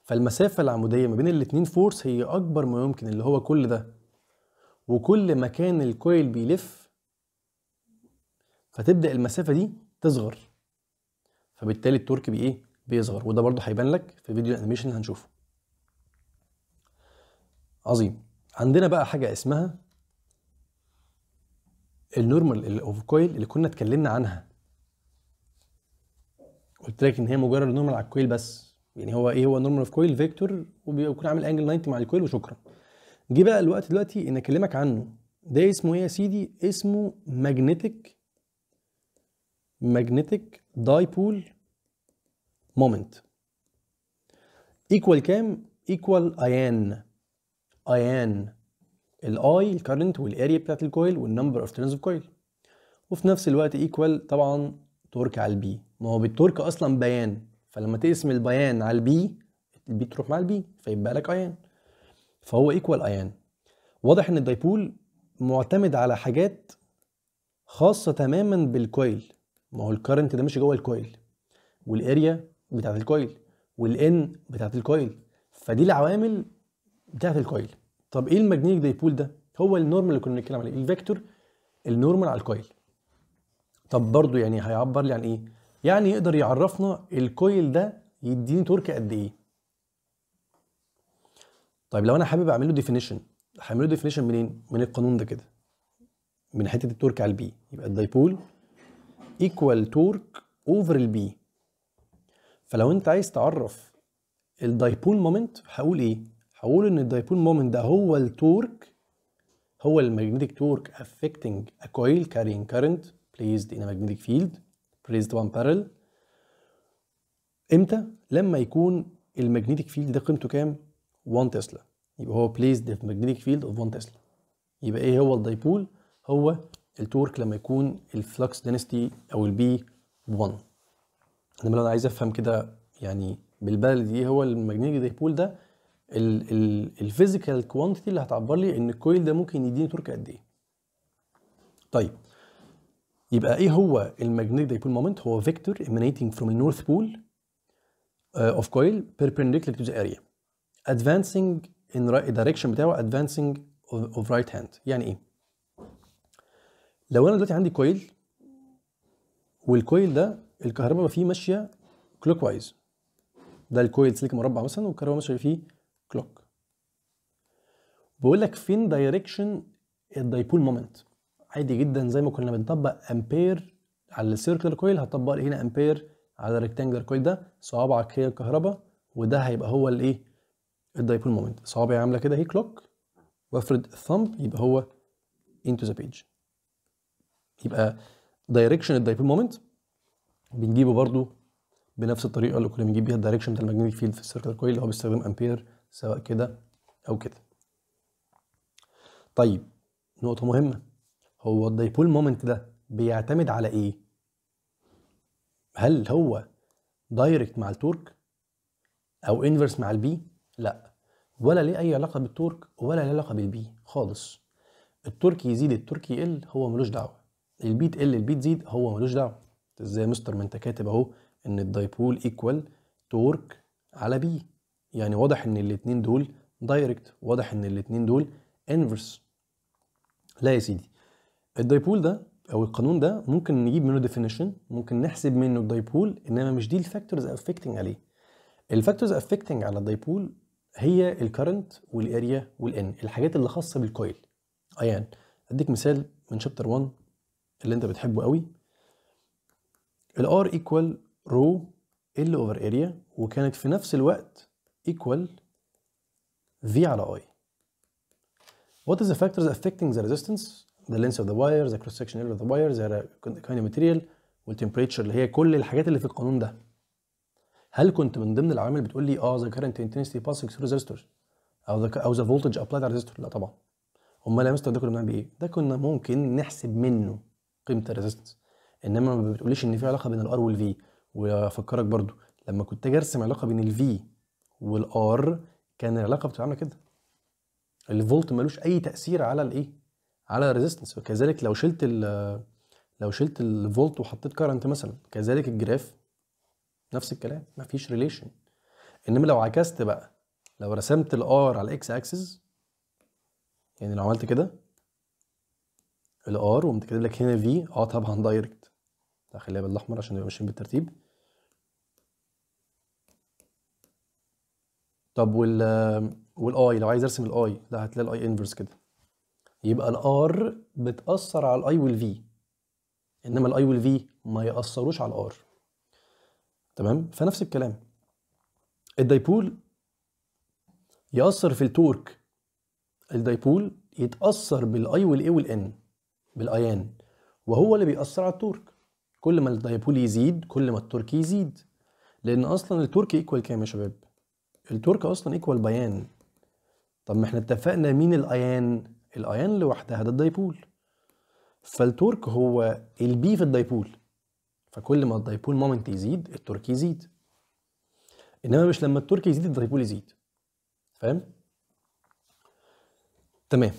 فالمسافه العموديه ما بين الاثنين فورس هي اكبر ما يمكن اللي هو كل ده وكل ما كان الكويل بيلف فتبدا المسافه دي تصغر فبالتالي التورك بايه بيصغر وده برضه هيبان لك في فيديو الانيميشن هنشوفه عظيم عندنا بقى حاجه اسمها النورمال اوف كويل اللي كنا اتكلمنا عنها قلت لك ان هي مجرد نورمال على الكويل بس يعني هو ايه هو نورمال اوف كويل فيكتور وبيكون عامل انجل 90 مع الكويل وشكرا جه بقى الوقت دلوقتي ان اكلمك عنه ده اسمه ايه يا سيدي اسمه ماجنتيك ماجنتيك دايبول مومنت ايكوال كام ايكوال ايان ايان الاي الكرنت والاريا بتاعت الكويل والنمبر اوف ترنز اوف كويل وفي نفس الوقت ايكوال طبعا تورك على البي ما هو بالتورك اصلا بيان فلما تقسم البيان على البي البي تروح مع البي فيبقى لك ايان فهو ايكوال ايان واضح ان الدايبول معتمد على حاجات خاصة تماما بالكويل ما هو الكرنت ده ماشي جوه الكويل والاريا بتاعت الكويل والان بتاعت الكويل فدي العوامل بتاعت الكويل طب ايه الماجنيتيك دايبول ده هو النورمال اللي كنا بنتكلم عليه الفيكتور النورمال على الكويل طب برضو يعني هيعبر لي عن ايه يعني يقدر يعرفنا الكويل ده يديني تورك قد ايه طيب لو انا حابب اعمل له ديفينيشن هعمل له ديفينيشن منين؟ من القانون ده كده من حته التورك على البي يبقى الدايبول ايكوال تورك اوفر البي فلو انت عايز تعرف الدايبول مومنت هقول ايه؟ هقول ان الدايبول مومنت ده هو التورك هو الماجنتيك torque affecting a coil carrying current placed in a magnetic field placed one بارل امتى؟ لما يكون الماجنتيك field ده قيمته كام؟ 1 تسلا يبقى هو بليس ذا ماجنتيك فيلد اوف 1 تسلا يبقى ايه هو الدايبول هو التورك لما يكون الفلكس دينستي او البي 1 انما لو انا عايز افهم كده يعني بالبلدي ايه هو الماجنتيك دايبول ده الفيزيكال كوانتيتي اللي هتعبر لي ان الكويل ده ممكن يديني تورك قد ايه طيب يبقى ايه هو الماجنتيك دايبول مومنت هو فيكتور emanating from النورث north pole كويل آه، of coil perpendicular to the area advancing in right direction بتاعه advancing of right hand يعني ايه لو انا دلوقتي عندي كويل والكويل ده الكهرباء فيه ماشيه كلوك وايز ده الكويل سلك مربع مثلا والكهرباء ماشيه فيه كلوك بقول لك فين دايركشن الدايبول مومنت عادي جدا زي ما كنا بنطبق امبير على السيركلر كويل هتطبق هنا امبير على الريكتانجلر كويل ده صوابعك هي الكهرباء وده هيبقى هو الايه الدايبول مومنت صوابعي عامله كده هي كلوك وافرد الثمب يبقى هو into the page يبقى دايركشن الدايبول مومنت بنجيبه برضو بنفس الطريقه اللي كنا بنجيب بيها الدايركشن بتاع الماجنتيك فيلد في السيركل كويل اللي هو بيستخدم امبير سواء كده او كده طيب نقطه مهمه هو الدايبول مومنت ده بيعتمد على ايه هل هو دايركت مع التورك او انفرس مع البي لا ولا ليه اي علاقه بالترك ولا ليه علاقه بالبي خالص التركي يزيد التركي يقل هو ملوش دعوه البي تقل البي تزيد هو ملوش دعوه ازاي مستر ما انت كاتب اهو ان الدايبول ايكوال تورك على بي يعني واضح ان الاتنين دول دايركت واضح ان الاتنين دول انفرس لا يا سيدي الدايبول ده او القانون ده ممكن نجيب منه ديفينيشن ممكن نحسب منه الدايبول انما مش دي الفاكتورز افكتنج عليه الفاكتورز افكتنج على الدايبول هي الكرنت والاريا والان الحاجات اللي خاصه بالكويل ايان اديك مثال من شابتر 1 اللي انت بتحبه قوي الار ايكوال رو ال اوفر اريا وكانت في نفس الوقت ايكوال في على اي What is the factors affecting the resistance? The length of the wire, the cross section area of the wire, the kind of material والtemperature اللي هي كل الحاجات اللي في القانون ده هل كنت من ضمن العوامل بتقول لي اه ذا كارنت انتنسيتي باسنج ثرو ريزيستور او ذا او ذا فولتج ابلايد على ريزيستور لا طبعا امال يا مستر ده كنا بنعمل بايه؟ ده كنا ممكن نحسب منه قيمه الريزيستنس انما ما بتقوليش ان في علاقه بين الار والفي وافكرك برضو لما كنت اجي ارسم علاقه بين الفي والار كان العلاقه بتبقى عامله كده الفولت ملوش اي تاثير على الايه على الريزيستنس وكذلك لو شلت لو شلت الفولت وحطيت كارنت مثلا كذلك الجراف نفس الكلام مفيش ريليشن انما لو عكست بقى لو رسمت الار على الاكس اكسس يعني لو عملت كده الار وقمت كاتب لك هنا في اه طبعا دايركت هخليها بالاحمر عشان نبقى ماشيين بالترتيب طب وال والاي لو عايز ارسم الاي لا هتلاقي الاي انفرس كده يبقى الار بتاثر على الاي والفي انما الاي والفي ما ياثروش على الار تمام فنفس الكلام الدايبول يأثر في التورك الدايبول يتأثر بالاي والاي والان بالايان وهو اللي بيأثر على التورك كل ما الدايبول يزيد كل ما التورك يزيد لان اصلا التورك ايكوال كام يا شباب التورك اصلا ايكوال بيان طب ما احنا اتفقنا مين الايان الايان لوحدها ده الدايبول فالتورك هو البي في الدايبول فكل ما الدايبول مومنت يزيد التورك يزيد انما مش لما التورك يزيد الدايبول يزيد فاهم تمام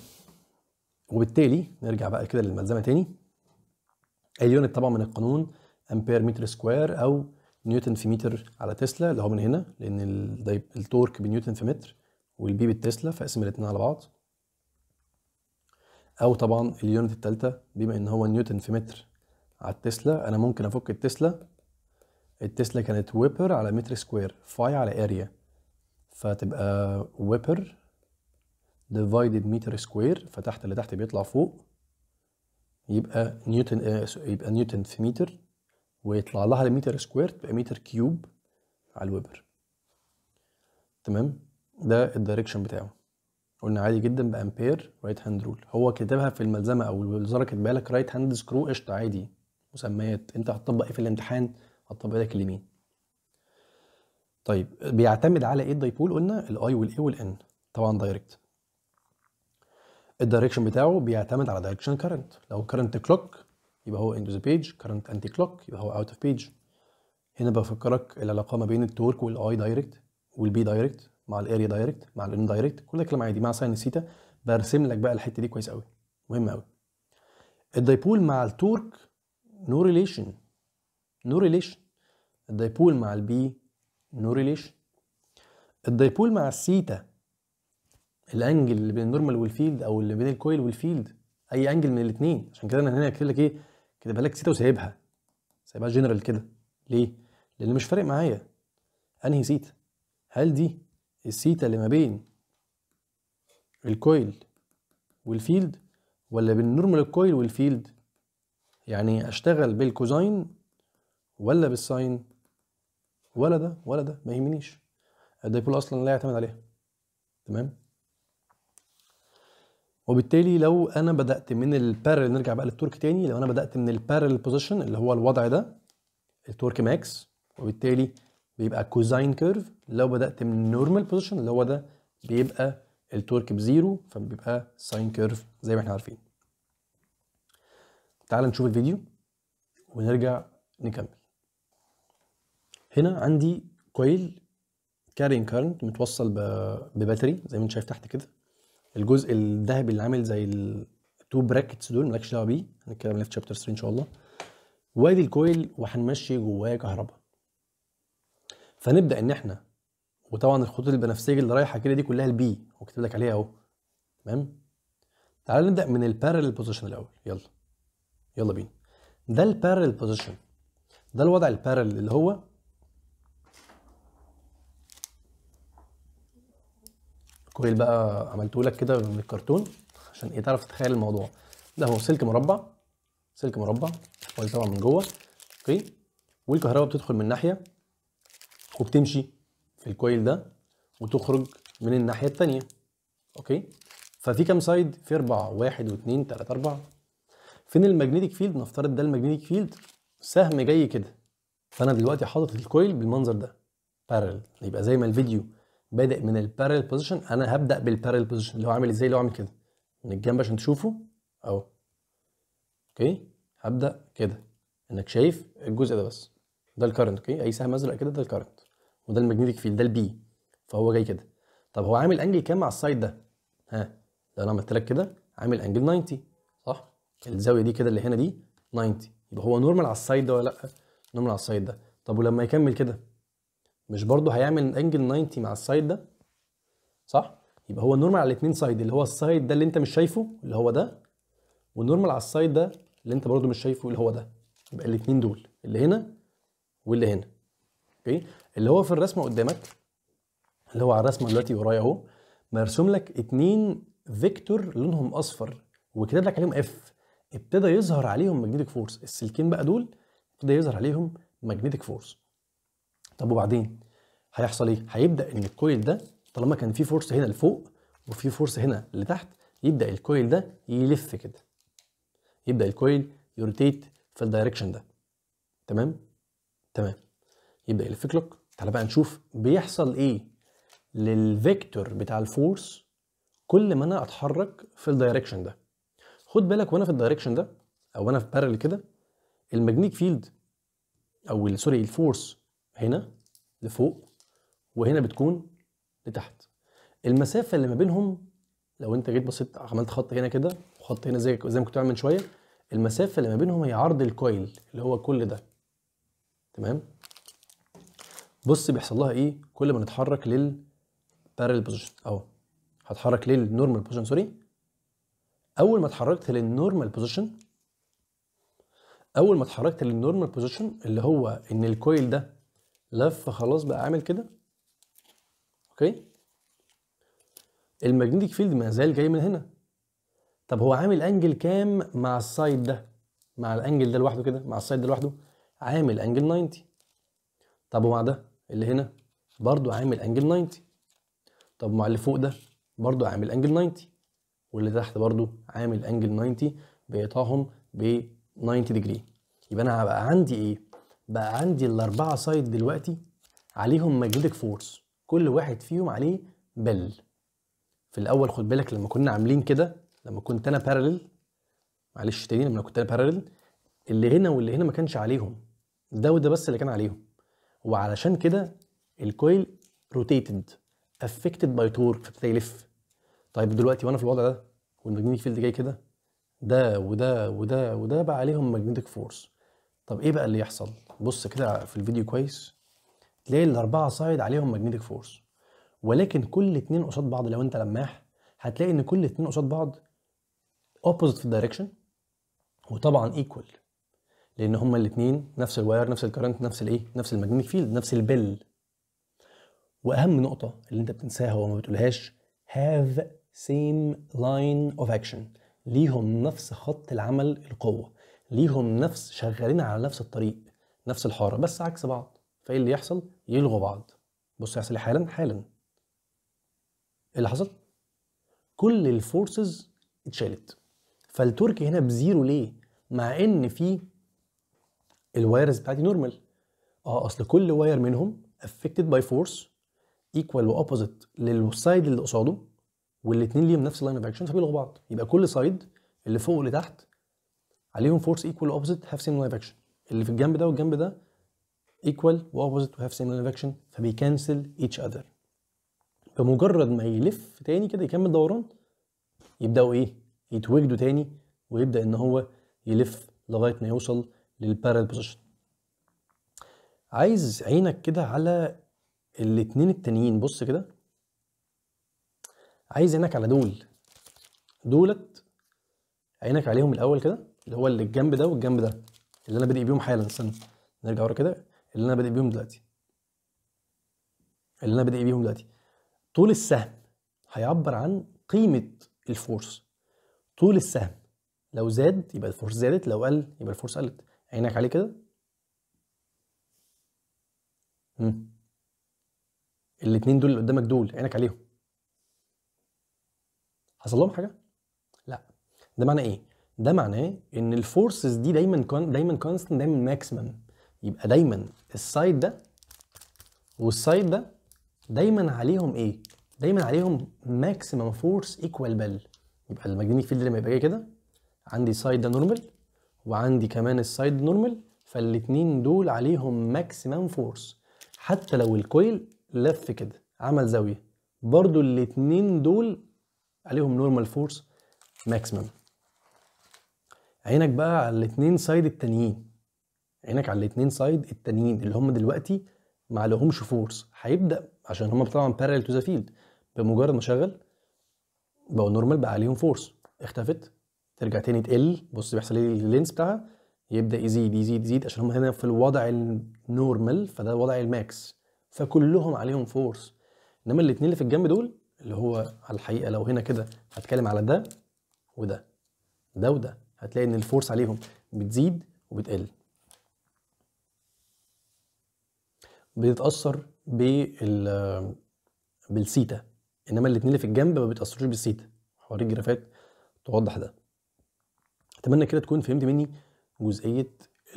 وبالتالي نرجع بقى كده للملزمه تاني اليونت طبعا من القانون امبير متر سكوير او نيوتن في متر على تسلا اللي هو من هنا لان التورك بنيوتن في متر والبي بالتسلا فاقسم الاثنين على بعض او طبعا اليونت الثالثه بما ان هو نيوتن في متر على التسلا انا ممكن افك التسلا التسلا كانت ويبر على متر سكوير فاي على اريا فتبقى ويبر ديفايدد متر سكوير فتحت اللي تحت بيطلع فوق يبقى نيوتن آه يبقى نيوتن في متر ويطلع لها المتر سكوير تبقى متر كيوب على الويبر تمام ده الدايركشن بتاعه قلنا عادي جدا بامبير رايت هاند رول هو كتبها في الملزمه او الوزاره كاتبها لك رايت هاند سكرو قشطه عادي مسميات انت هتطبق ايه في الامتحان هتطبق لك اليمين طيب بيعتمد على ايه الدايبول قلنا الاي والاي والان طبعا دايركت الدايركشن بتاعه بيعتمد على دايركشن كارنت لو كارنت كلوك يبقى هو اندو ذا بيج كارنت انتي كلوك يبقى هو اوت اوف بيج هنا بفكرك العلاقه ما بين التورك والاي دايركت والبي دايركت مع الاريا دايركت مع الان دايركت كل ده كلام عادي مع ساين سيتا برسم لك بقى الحته دي كويس قوي مهم قوي الدايبول مع التورك نو ريليشن نو ريليشن الدايبول مع البي نو ريليشن الدايبول مع السيتا الانجل اللي بين النورمال والفيلد او اللي بين الكويل والفيلد اي انجل من الاثنين عشان كده انا هنا كاتب لك ايه كاتبها لك سيتا وسايبها سايبها جنرال كده ليه لان مش فارق معايا انهي سيتا هل دي السيتا اللي ما بين الكويل والفيلد ولا بين النورمال الكويل والفيلد يعني اشتغل بالكوزين ولا بالساين ولا ده ولا ده ما يهمنيش الديبول اصلا لا يعتمد عليها تمام وبالتالي لو انا بدات من البارل نرجع بقى للتورك تاني لو انا بدات من البارل بوزيشن اللي هو الوضع ده التورك ماكس وبالتالي بيبقى كوزين كيرف لو بدات من نورمال بوزيشن اللي هو ده بيبقى التورك بزيرو فبيبقى ساين كيرف زي ما احنا عارفين تعال نشوف الفيديو ونرجع نكمل هنا عندي كويل كارين كارنت متوصل بباتري زي ما انت شايف تحت كده الجزء الذهبي اللي عامل زي التو براكتس دول مالكش دعوه بيه هنتكلم عليه في شابتر 3 ان شاء الله وادي الكويل وهنمشي جواه كهرباء فنبدا ان احنا وطبعا الخطوط البنفسجيه اللي رايحه كده دي كلها البي هو لك عليها اهو تمام تعال نبدا من البارل بوزيشن الاول يلا يلا بينا ده البارل بوزيشن ده الوضع البارل اللي هو كويل بقى عملته لك كده من الكرتون عشان ايه تعرف تتخيل الموضوع ده هو سلك مربع سلك مربع ولا طبعا من جوه اوكي والكهرباء بتدخل من ناحيه وبتمشي في الكويل ده وتخرج من الناحيه الثانيه اوكي ففي كام سايد في اربع واحد واثنين ثلاثة اربعة فين الماجنتيك فيلد نفترض ده الماجنتيك فيلد سهم جاي كده فانا دلوقتي حاطط الكويل بالمنظر ده بارل يبقى زي ما الفيديو بادئ من البارل بوزيشن انا هبدا بالبارل بوزيشن اللي هو عامل ازاي اللي هو عامل كده من الجنب عشان تشوفه اهو اوكي هبدا كده انك شايف الجزء ده بس ده الكرنت اوكي اي سهم ازرق كده ده الكرنت وده الماجنتيك فيلد ده البي فهو جاي كده طب هو عامل انجل كام على السايد ده ها لو انا عملت لك كده عامل انجل 90 الزاويه دي كده اللي هنا دي 90 يبقى هو نورمال على السايد ده ولا لا نورمال على السايد ده طب ولما يكمل كده مش برضه هيعمل انجل 90 مع السايد ده صح يبقى هو نورمال على الاثنين سايد اللي هو السايد ده اللي انت مش شايفه اللي هو ده والنورمال على السايد ده اللي انت برضه مش شايفه اللي هو ده يبقى الاثنين دول اللي هنا واللي هنا اوكي اللي هو في الرسمه قدامك اللي هو على الرسمه دلوقتي ورايا اهو مرسوم لك اثنين فيكتور لونهم اصفر وكتب لك عليهم اف ابتدى يظهر عليهم ماجنتيك فورس السلكين بقى دول ابتدى يظهر عليهم ماجنتيك فورس طب وبعدين هيحصل ايه هيبدا ان الكويل ده طالما كان في فورس هنا لفوق وفي فورس هنا لتحت يبدا الكويل ده يلف كده يبدا الكويل يروتيت في الدايركشن ده تمام تمام يبدا يلف كلوك تعالى بقى نشوف بيحصل ايه للفيكتور بتاع الفورس كل ما انا اتحرك في الدايركشن ده خد بالك وانا في الدايركشن ده او وانا في بارل كده الماجنيك فيلد او سوري الفورس هنا لفوق وهنا بتكون لتحت المسافه اللي ما بينهم لو انت جيت بصيت عملت خط هنا كده وخط هنا زي زي ما كنت بعمل شويه المسافه اللي ما بينهم هي عرض الكويل اللي هو كل ده تمام بص بيحصل لها ايه كل ما نتحرك لل بارل بوزيشن اهو هتحرك للنورمال بوزيشن سوري اول ما اتحركت للنورمال بوزيشن اول ما اتحركت للنورمال بوزيشن اللي هو ان الكويل ده لف خلاص بقى عامل كده اوكي الماجنتيك فيلد ما زال جاي من هنا طب هو عامل انجل كام مع السايد ده مع الانجل ده لوحده كده مع السايد ده لوحده عامل انجل 90 طب ومع ده اللي هنا برضو عامل انجل 90 طب مع اللي فوق ده برضو عامل انجل 90 واللي تحت برضو عامل انجل 90 بيقطعهم ب 90 ديجري يبقى انا بقى عندي ايه بقى عندي الاربعه سايد دلوقتي عليهم ماجنتيك فورس كل واحد فيهم عليه بل في الاول خد بالك لما كنا عاملين كده لما كنت انا بارلل معلش تاني لما كنت انا بارلل اللي هنا واللي هنا ما كانش عليهم ده وده بس اللي كان عليهم وعلشان كده الكويل روتيتد افكتد باي تورك فابتدى يلف طيب دلوقتي وانا في الوضع ده والماجنتيك فيلد جاي كده ده وده وده وده بقى عليهم ماجنتيك فورس طب ايه بقى اللي يحصل بص كده في الفيديو كويس تلاقي الاربعه سايد عليهم ماجنتيك فورس ولكن كل اتنين قصاد بعض لو انت لماح هتلاقي ان كل اتنين قصاد بعض اوبوزيت في الدايركشن وطبعا ايكوال لان هما الاتنين نفس الواير نفس الكرنت نفس الايه نفس الماجنتيك فيلد نفس البل واهم نقطه اللي انت بتنساها وما بتقولهاش هاف same line of action ليهم نفس خط العمل القوة ليهم نفس شغالين على نفس الطريق نفس الحارة بس عكس بعض فايه اللي يحصل يلغوا بعض بص هيحصل إيه حالا حالا ايه اللي حصل كل الفورسز اتشالت فالتركي هنا بزيرو ليه مع ان في الوايرز بتاعتي نورمال اه اصل كل واير منهم افكتد باي فورس ايكوال واوبوزيت للسايد اللي قصاده والاثنين ليهم نفس اللاين اوف اكشن فبيلغوا بعض يبقى كل سايد اللي فوق واللي تحت عليهم فورس ايكوال اوبوزيت هاف سيم لاين اوف اكشن اللي في الجنب ده والجنب ده ايكوال واوبوزيت وهاف سيم لاين اوف اكشن فبيكنسل ايتش اذر بمجرد ما يلف تاني كده يكمل دوران يبداوا ايه يتوجدوا تاني ويبدا ان هو يلف لغايه ما يوصل للبارال بوزيشن عايز عينك كده على الاثنين التانيين بص كده عايز عينك على دول دولت عينك عليهم الاول كده اللي هو اللي الجنب ده والجنب ده اللي انا بادئ بيهم حالا استنى نرجع ورا كده اللي انا بادئ بيهم دلوقتي اللي انا بادئ بيهم دلوقتي طول السهم هيعبر عن قيمه الفورس طول السهم لو زاد يبقى الفورس زادت لو قل يبقى الفورس قلت عينك عليه كده الاتنين دول اللي قدامك دول عينك عليهم حصل لهم حاجه لا ده معناه ايه ده معناه ان الفورسز دي دايما كون دايما كونستنت دايما ماكسيمم يبقى دايما السايد ده والسايد ده دايما عليهم ايه دايما عليهم ماكسيمم فورس ايكوال بل يبقى الماجنتيك فيلد لما يبقى كده عندي سايد ده نورمال وعندي كمان السايد نورمال فالاثنين دول عليهم ماكسيمم فورس حتى لو الكويل لف كده عمل زاويه برضو الاثنين دول عليهم نورمال فورس ماكسيمم عينك بقى على الاثنين سايد التانيين عينك على الاثنين سايد التانيين اللي هم دلوقتي ما عليهمش فورس هيبدا عشان هم طبعا بارل تو ذا فيلد بمجرد ما شغل بقوا نورمال بقى عليهم فورس اختفت ترجع تاني تقل بص بيحصل ايه اللينس بتاعها يبدا يزيد يزيد يزيد عشان هم هنا في الوضع النورمال فده وضع الماكس فكلهم عليهم فورس انما الاثنين اللي في الجنب دول اللي هو على الحقيقه لو هنا كده هتكلم على ده وده ده وده هتلاقي ان الفورس عليهم بتزيد وبتقل بتتاثر بال بالسيتا انما الاثنين اللي في الجنب ما بيتاثروش بالسيتا هوريك الجرافات توضح ده اتمنى كده تكون فهمت مني جزئيه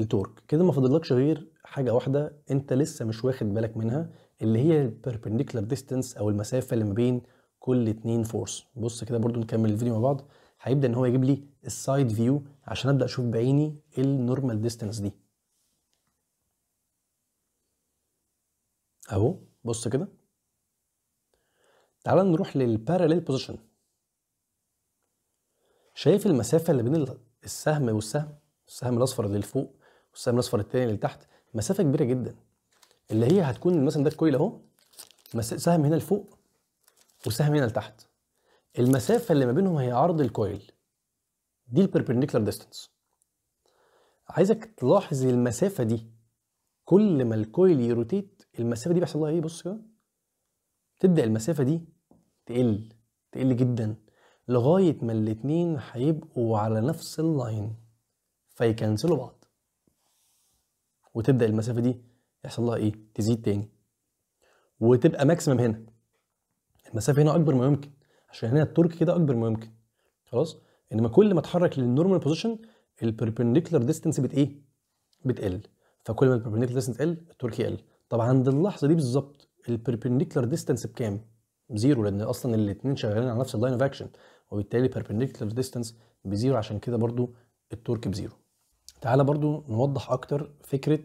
التورك كده ما فاضلكش غير حاجه واحده انت لسه مش واخد بالك منها اللي هي البربنديكولار ديستانس او المسافه اللي ما بين كل اتنين فورس بص كده برضو نكمل الفيديو مع بعض هيبدا ان هو يجيب لي السايد فيو عشان ابدا اشوف بعيني النورمال ديستانس دي اهو بص كده تعال نروح للباراليل بوزيشن شايف المسافه اللي بين السهم والسهم السهم الاصفر اللي لفوق والسهم الاصفر التاني اللي تحت مسافه كبيره جدا اللي هي هتكون مثلا ده الكويل اهو سهم هنا لفوق وسهم هنا لتحت المسافه اللي ما بينهم هي عرض الكويل دي البربنديكولار ديستانس عايزك تلاحظ المسافه دي كل ما الكويل يروتيت المسافه دي بيحصل لها ايه بص كده تبدا المسافه دي تقل تقل جدا لغايه ما الاتنين هيبقوا على نفس اللاين فيكنسلوا بعض وتبدا المسافه دي يحصل لها ايه تزيد تاني وتبقى ماكسيمم هنا المسافه هنا اكبر ما يمكن عشان هنا التورك كده اكبر ما يمكن خلاص انما كل ما اتحرك للنورمال بوزيشن البربنديكولار ديستنس بت ايه بتقل فكل ما البربنديكولار ديستنس تقل التورك يقل طب عند اللحظه دي بالظبط البربنديكولار ديستنس بكام بزيرو لان اصلا الاثنين شغالين على نفس اللاين اوف اكشن وبالتالي perpendicular ديستنس بزيرو عشان كده برضو التورك بزيرو تعالى برضو نوضح اكتر فكره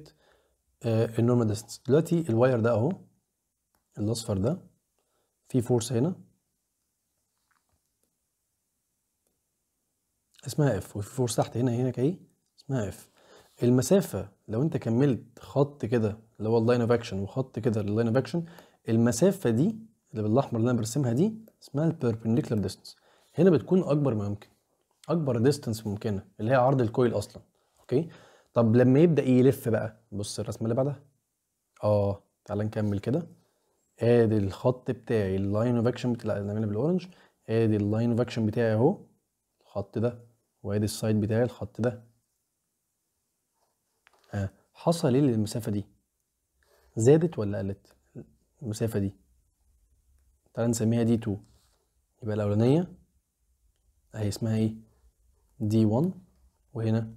آه، النورمال ديستنس دلوقتي الواير ده اهو الاصفر ده في فورس هنا اسمها اف وفي فورس تحت هنا هنا كاي اسمها اف المسافه لو انت كملت خط كده اللي هو اللاين اوف اكشن وخط كده اللاين اوف اكشن المسافه دي اللي بالاحمر اللي انا برسمها دي اسمها البربنديكولار ديستنس هنا بتكون اكبر ما يمكن اكبر ديستنس ممكنه اللي هي عرض الكويل اصلا اوكي طب لما يبدا يلف بقى بص الرسمه اللي بعدها اه تعالى نكمل كده ادي الخط بتاعي اللاين اوف اكشن بتاعي نعملها بالاورنج ادي اللاين اوف اكشن بتاعي اهو الخط ده وادي السايد بتاعي الخط ده آه. حصل ايه للمسافه دي زادت ولا قلت المسافه دي تعالى نسميها دي 2 يبقى الاولانيه اهي اسمها ايه دي 1 وهنا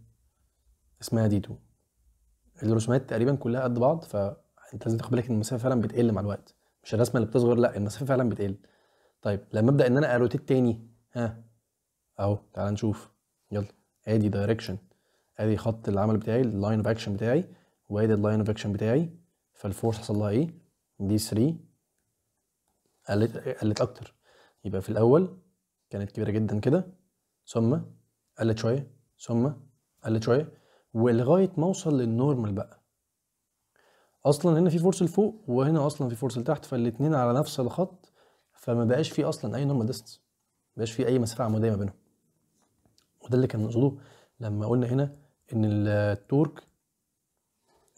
اسمها دي 2 الرسومات تقريبا كلها قد بعض فانت لازم تاخد بالك ان المسافه فعلا بتقل مع الوقت مش الرسمه اللي بتصغر لا المسافه فعلا بتقل طيب لما ابدا ان انا اروتيت تاني ها اهو تعال نشوف يلا ادي دايركشن ادي خط العمل بتاعي اللاين اوف اكشن بتاعي وادي اللاين اوف اكشن بتاعي فالفورس حصل لها ايه دي 3 قلت قلت اكتر يبقى في الاول كانت كبيره جدا كده ثم قلت شويه ثم قلت شويه ولغايه ما اوصل للنورمال بقى اصلا هنا في فورس لفوق وهنا اصلا في فورس لتحت فالاثنين على نفس الخط فما بقاش في اصلا اي نورمال ديستنس ما بقاش في اي مسافه عموديه ما بينهم وده اللي كان نقصده لما قلنا هنا ان التورك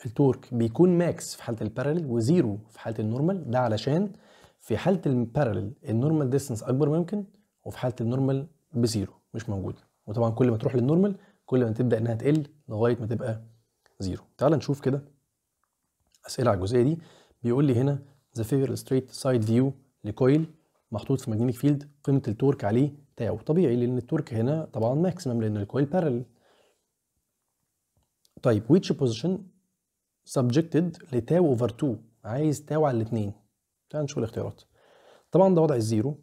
التورك بيكون ماكس في حاله البارالل وزيرو في حاله النورمال ده علشان في حاله البارالل النورمال ديستنس اكبر ما يمكن وفي حاله النورمال بزيرو مش موجوده وطبعا كل ما تروح للنورمال كل ما تبدا انها تقل لغايه ما تبقى زيرو تعال نشوف كده اسئله على الجزئيه دي بيقول لي هنا ذا فيجر ستريت سايد فيو لكويل محطوط في ماجنتيك فيلد قيمه التورك عليه تاو طبيعي لان التورك هنا طبعا ماكسيمم لان الكويل بارل طيب ويتش بوزيشن سبجكتد لتاو اوفر 2 عايز تاو على الاثنين تعال نشوف الاختيارات طبعا ده وضع الزيرو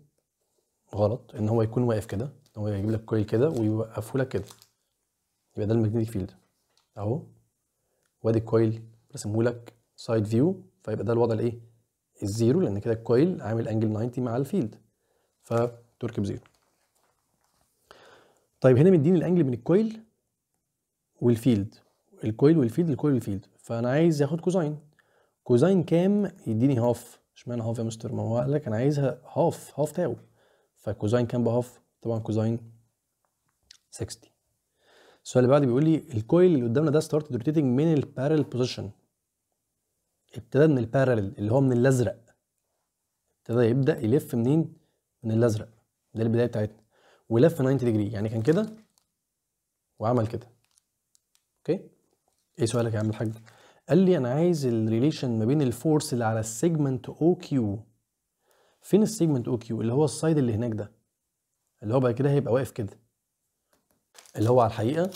غلط ان هو يكون واقف كده ان هو يجيب لك كويل كده ويوقفه لك كده يبقى ده الماجنتيك فيلد اهو وادي الكويل رسمه لك سايد فيو فيبقى ده الوضع الايه الزيرو لان كده الكويل عامل انجل 90 مع الفيلد فتركب زيرو طيب هنا مديني الانجل من الكويل والفيلد الكويل والفيلد الكويل والفيلد فانا عايز اخد كوزاين كوزاين كام يديني هاف اشمعنى هاف يا مستر ما هو قال لك انا عايزها هاف هاف تاو فكوزاين كام بهاف طبعا كوزاين 60 السؤال اللي بعده بيقول لي الكويل اللي قدامنا ده ستارت روتيتنج من البارل بوزيشن ابتدى من البارل اللي هو من الازرق ابتدى يبدا يلف منين من الازرق ده البدايه بتاعتنا ولف 90 ديجري يعني كان كده وعمل كده اوكي ايه سؤالك يا عم الحاج قال لي انا عايز الريليشن ما بين الفورس اللي على السيجمنت او كيو فين السيجمنت او كيو اللي هو السايد اللي هناك ده اللي هو بعد كده هيبقى واقف كده اللي هو على الحقيقه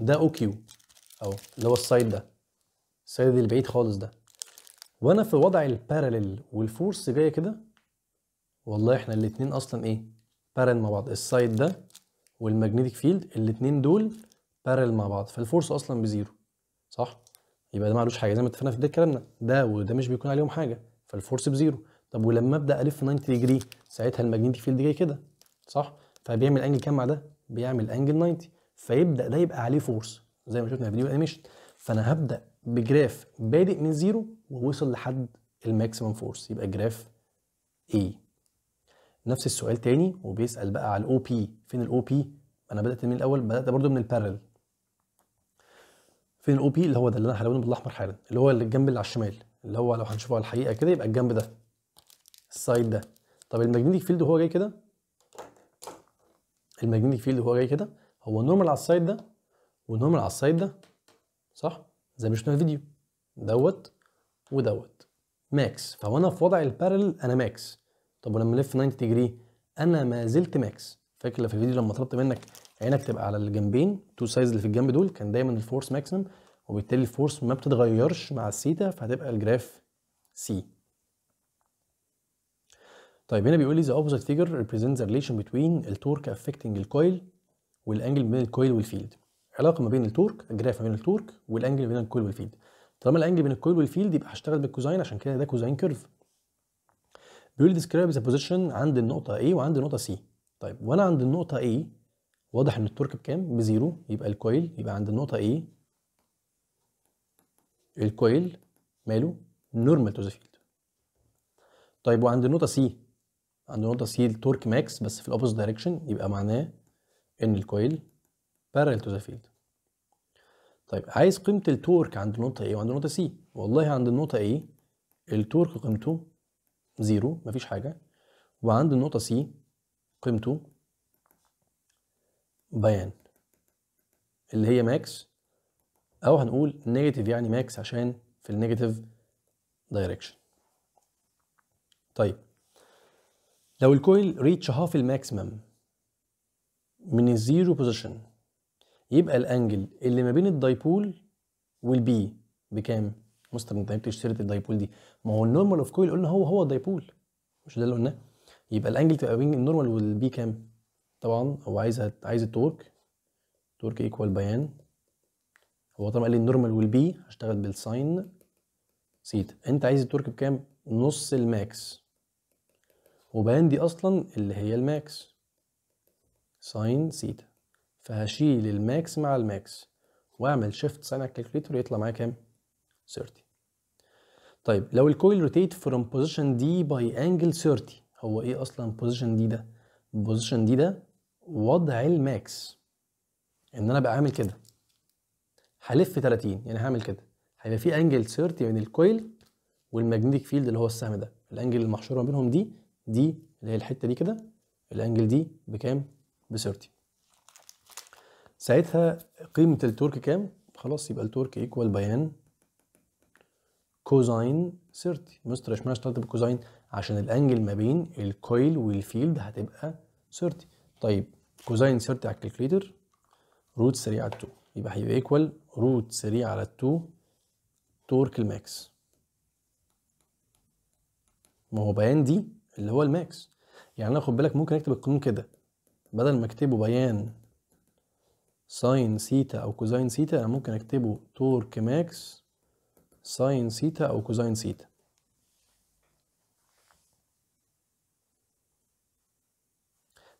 ده او كيو اهو اللي هو السايد ده السايد اللي بعيد خالص ده وانا في وضع الباراليل والفورس جايه كده والله احنا الاثنين اصلا ايه باراليل مع بعض السايد ده والماجنتيك فيلد الاثنين دول باراليل مع بعض فالفورس اصلا بزيرو صح يبقى ده معلوش حاجه زي ما اتفقنا في بدايه كلامنا ده وده مش بيكون عليهم حاجه فالفورس بزيرو طب ولما ابدا الف 90 ديجري ساعتها الماجنتيك فيلد جاي كده صح فبيعمل انجل كام مع ده بيعمل انجل 90 فيبدا ده يبقى عليه فورس زي ما شفنا في فيديو الانيميشن فانا هبدا بجراف بادئ من زيرو ووصل لحد الماكسيمم فورس يبقى جراف اي نفس السؤال تاني وبيسال بقى على الاو بي فين الاو بي انا بدات من الاول بدات برده من البارل فين الاو بي اللي هو ده اللي انا هلونه بالاحمر حالا اللي هو الجنب اللي على الشمال اللي هو لو هنشوفه على الحقيقه كده يبقى الجنب ده السايد ده طب الماجنتيك فيلد وهو جاي كده الماجنتيك فيلد هو جاي كده هو نورمال على السايد ده ونورمال على السايد ده صح زي ما شفنا في الفيديو دوت ودوت ماكس فهو انا في وضع البارل انا ماكس طب ولما الف 90 ديجري انا ما زلت ماكس فاكر في الفيديو لما طلبت منك عينك تبقى على الجنبين تو سايز اللي في الجنب دول كان دايما الفورس ماكسيمم وبالتالي الفورس ما بتتغيرش مع السيتا فهتبقى الجراف سي طيب هنا بيقول لي the opposite figure represents the relation between the torque affecting the coil والانجل بين الكويل والفيلد علاقه ما بين التورك الجراف ما بين التورك والانجل بين الكويل والفيلد طالما الانجل بين الكويل والفيلد يبقى هشتغل بالكوزاين عشان كده ده كوزاين كيرف بيقول لي describe the position عند النقطه A وعند النقطه C طيب وانا عند النقطه A واضح ان التورك بكام بزيرو يبقى الكويل يبقى عند النقطه A الكويل ماله نورمال تو ذا فيلد طيب وعند النقطه C عند نقطه سي التورك ماكس بس في الاوبوزيت دايركشن يبقى معناه ان الكويل بارل تو ذا فيلد طيب عايز قيمه التورك عند النقطه ايه وعند النقطه سي والله عند النقطه ايه التورك قيمته زيرو مفيش حاجه وعند النقطه سي قيمته بيان اللي هي ماكس او هنقول نيجاتيف يعني ماكس عشان في النيجاتيف دايركشن طيب لو الكويل ريتش هاف الماكسيمم من الزيرو بوزيشن يبقى الانجل اللي ما بين الدايبول والبي بكام؟ مستر انت جبت سيره الدايبول دي ما هو النورمال اوف كويل قلنا هو هو الدايبول مش ده اللي قلناه يبقى الانجل تبقى بين النورمال والبي كام؟ طبعا هو عايز عايز التورك تورك ايكوال بيان هو طبعا قال لي النورمال والبي هشتغل بالساين سيتا انت عايز التورك بكام؟ نص الماكس وبيان دي اصلا اللي هي الماكس ساين سيتا فهشيل الماكس مع الماكس واعمل شيفت ساين على الكالكوليتر يطلع معايا كام 30 طيب لو الكويل روتيت فروم بوزيشن دي باي انجل 30 هو ايه اصلا بوزيشن دي ده بوزيشن دي ده وضع الماكس ان انا بقى عامل كده هلف 30 يعني هعمل كده هيبقى في انجل 30 بين الكويل والماجنتيك فيلد اللي هو السهم ده الانجل المحشوره بينهم دي دي اللي هي الحته دي كده الانجل دي بكام ب 30 ساعتها قيمه التورك كام خلاص يبقى التورك ايكوال بيان كوزاين 30 مستر اشمعنى اشتغلت بالكوزاين عشان الانجل ما بين الكويل والفيلد هتبقى 30 طيب كوزاين 30 على الكالكليتر روت سريع على 2 يبقى هيبقى ايكوال روت سريع على 2 تورك الماكس ما هو بيان دي اللي هو الماكس يعني انا خد بالك ممكن اكتب القانون كده بدل ما اكتبه بيان ساين سيتا او كوزاين سيتا انا ممكن اكتبه تورك ماكس ساين سيتا او كوزاين سيتا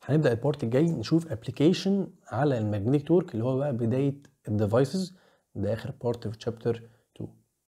هنبدا البارت الجاي نشوف ابلكيشن على الماجنتيك تورك اللي هو بقى بدايه الديفايسز ده اخر بارت في تشابتر